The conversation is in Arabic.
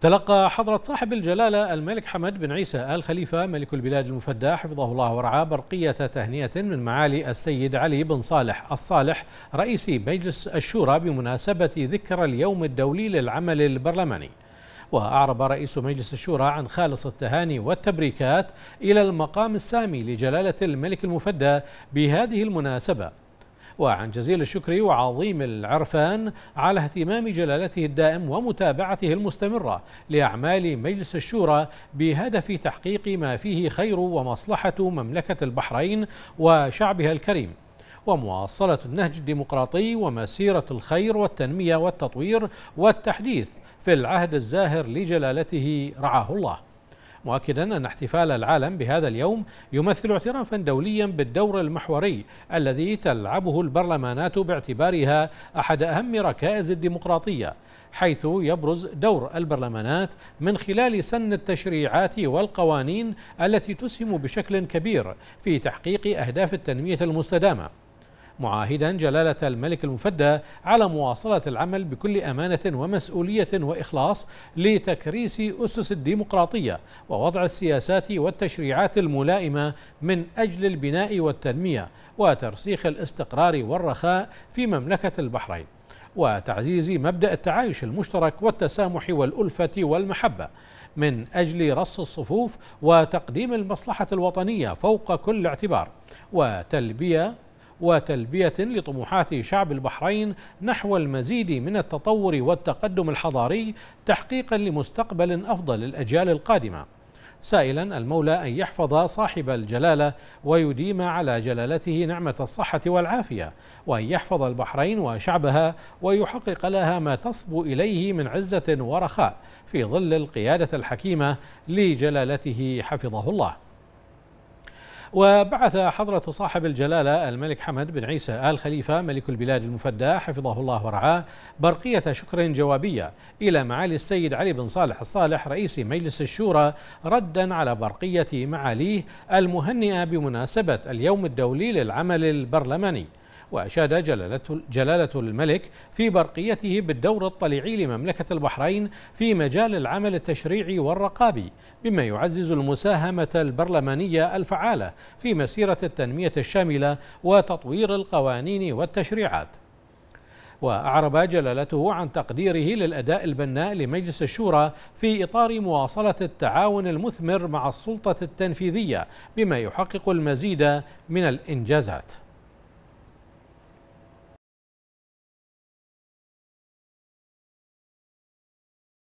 تلقى حضرة صاحب الجلالة الملك حمد بن عيسى آل خليفة ملك البلاد المفدى حفظه الله ورعاه برقية تهنئة من معالي السيد علي بن صالح الصالح رئيس مجلس الشورى بمناسبة ذكرى اليوم الدولي للعمل البرلماني وأعرب رئيس مجلس الشورى عن خالص التهاني والتبريكات إلى المقام السامي لجلالة الملك المفدى بهذه المناسبة وعن جزيل الشكر وعظيم العرفان على اهتمام جلالته الدائم ومتابعته المستمرة لأعمال مجلس الشورى بهدف تحقيق ما فيه خير ومصلحة مملكة البحرين وشعبها الكريم ومواصلة النهج الديمقراطي ومسيرة الخير والتنمية والتطوير والتحديث في العهد الزاهر لجلالته رعاه الله مؤكدا أن احتفال العالم بهذا اليوم يمثل اعترافا دوليا بالدور المحوري الذي تلعبه البرلمانات باعتبارها أحد أهم ركائز الديمقراطية حيث يبرز دور البرلمانات من خلال سن التشريعات والقوانين التي تسهم بشكل كبير في تحقيق أهداف التنمية المستدامة معاهدا جلالة الملك المفدى على مواصلة العمل بكل أمانة ومسؤولية وإخلاص لتكريس أسس الديمقراطية ووضع السياسات والتشريعات الملائمة من أجل البناء والتنمية وترسيخ الاستقرار والرخاء في مملكة البحرين وتعزيز مبدأ التعايش المشترك والتسامح والألفة والمحبة من أجل رص الصفوف وتقديم المصلحة الوطنية فوق كل اعتبار وتلبية وتلبية لطموحات شعب البحرين نحو المزيد من التطور والتقدم الحضاري تحقيقا لمستقبل أفضل للأجيال القادمة سائلا المولى أن يحفظ صاحب الجلالة ويديم على جلالته نعمة الصحة والعافية وأن يحفظ البحرين وشعبها ويحقق لها ما تصبو إليه من عزة ورخاء في ظل القيادة الحكيمة لجلالته حفظه الله وبعث حضرة صاحب الجلالة الملك حمد بن عيسى آل خليفة ملك البلاد المفدى حفظه الله ورعاه برقية شكر جوابية إلى معالي السيد علي بن صالح الصالح رئيس مجلس الشورى ردا على برقية معاليه المهنئة بمناسبة اليوم الدولي للعمل البرلماني وأشاد جلالته, جلالة الملك في برقيته بالدور الطليعي لمملكة البحرين في مجال العمل التشريعي والرقابي بما يعزز المساهمة البرلمانية الفعالة في مسيرة التنمية الشاملة وتطوير القوانين والتشريعات وأعرب جلالته عن تقديره للأداء البناء لمجلس الشورى في إطار مواصلة التعاون المثمر مع السلطة التنفيذية بما يحقق المزيد من الإنجازات